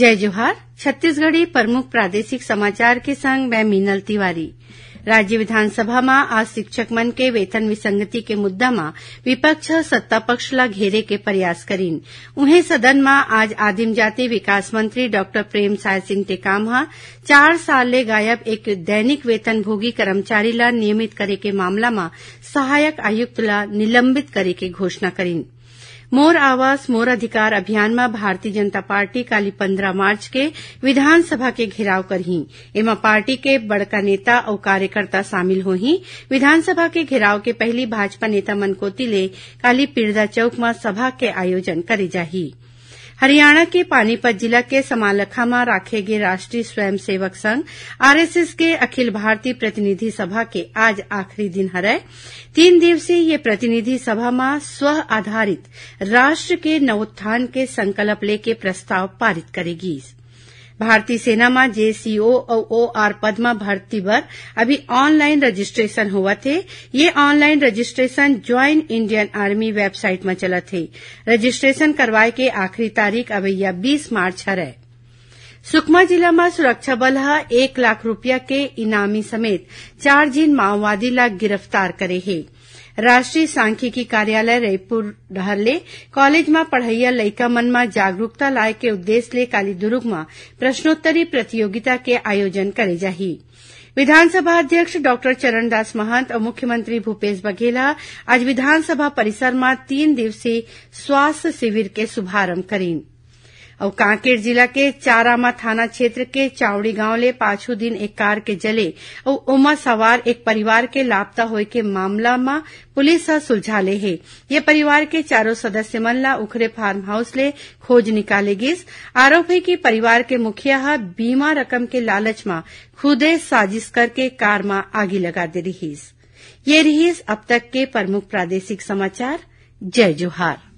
जय जोहार छत्तीसगढ़ी प्रमुख प्रादेशिक समाचार के संग मैं मीनल तिवारी राज्य विधानसभा में आज शिक्षक मन के वेतन विसंगति के मुद्दा में विपक्ष सत्ता पक्ष ला घेरे के प्रयास करीन उन्हें सदन में आज आदिम जाति विकास मंत्री डॉक्टर प्रेमसाय सिंह टेकाम चार साल ले गायब एक दैनिक वेतनभोगी कर्मचारी ला नियमित करे के मामला मा सहायक आयुक्त ला निलंबित करे के घोषणा करीन मोर आवास मोर अधिकार अभियान में भारतीय जनता पार्टी काली पन्द्रह मार्च के विधानसभा के घेराव करही एमा पार्टी के बड़का नेता और कार्यकर्ता शामिल ही विधानसभा के घेराव के पहली भाजपा नेता मन कोती ले काली पीरदा चौक में सभा के आयोजन करे जाही हरियाणा के पानीपत जिला के समालखा में राखे गए राष्ट्रीय स्वयं सेवक संघ आरएसएस के अखिल भारतीय प्रतिनिधि सभा के आज आखिरी दिन हरय तीन दिवसीय ये प्रतिनिधि सभा में स्व आधारित राष्ट्र के नवोत्थान के संकल्प लेके प्रस्ताव पारित करेगी भारतीय सेना में जेसीओ और ओआर पद में भर्ती पर अभी ऑनलाइन रजिस्ट्रेशन हुआ थे ये online registration join Indian army website में चला थे रजिस्ट्रेशन करवाए के आखिरी तारीख अवैया बीस मार्च है सुकमा जिला में सुरक्षा बल है एक लाख रूपया के इनामी समेत चार जिन माओवादी ला गिरफ्तार करे हैं राष्ट्रीय सांख्यिकी रायपुर સાંખ્યિકી કાર્યાલય कॉलेज में पढ़ैया लैका मन में जागरूकता लाए के उद्देश्य ले काली दुर्ग में प्रश्नोत्तरी प्रतियोगिता के आयोजन करे जाही विधानसभा अध्यक्ष डॉक्टर चरणदास महंत और मुख्यमंत्री भूपेश बघेल आज विधानसभा परिसर में तीन दिवसीय स्वास्थ्य शिविर के शुभारंभ करेंगे और कांकेर जिला के चारामा थाना क्षेत्र के चावड़ी गांव ले पाछू दिन एक कार के जले और उमा सवार एक परिवार के लापता हो के मामला म पुलिस सुलझा ले है ये परिवार के चारों सदस्य मल्ला उखरे फार्म हाउस ले खोज निकाले गिस आरोप है कि परिवार के मुखिया बीमा रकम के लालच में खुदे साजिश करके कार में आगे लगा दे रही ये रही अब तक के प्रमुख प्रादेशिक समाचार जय जोहार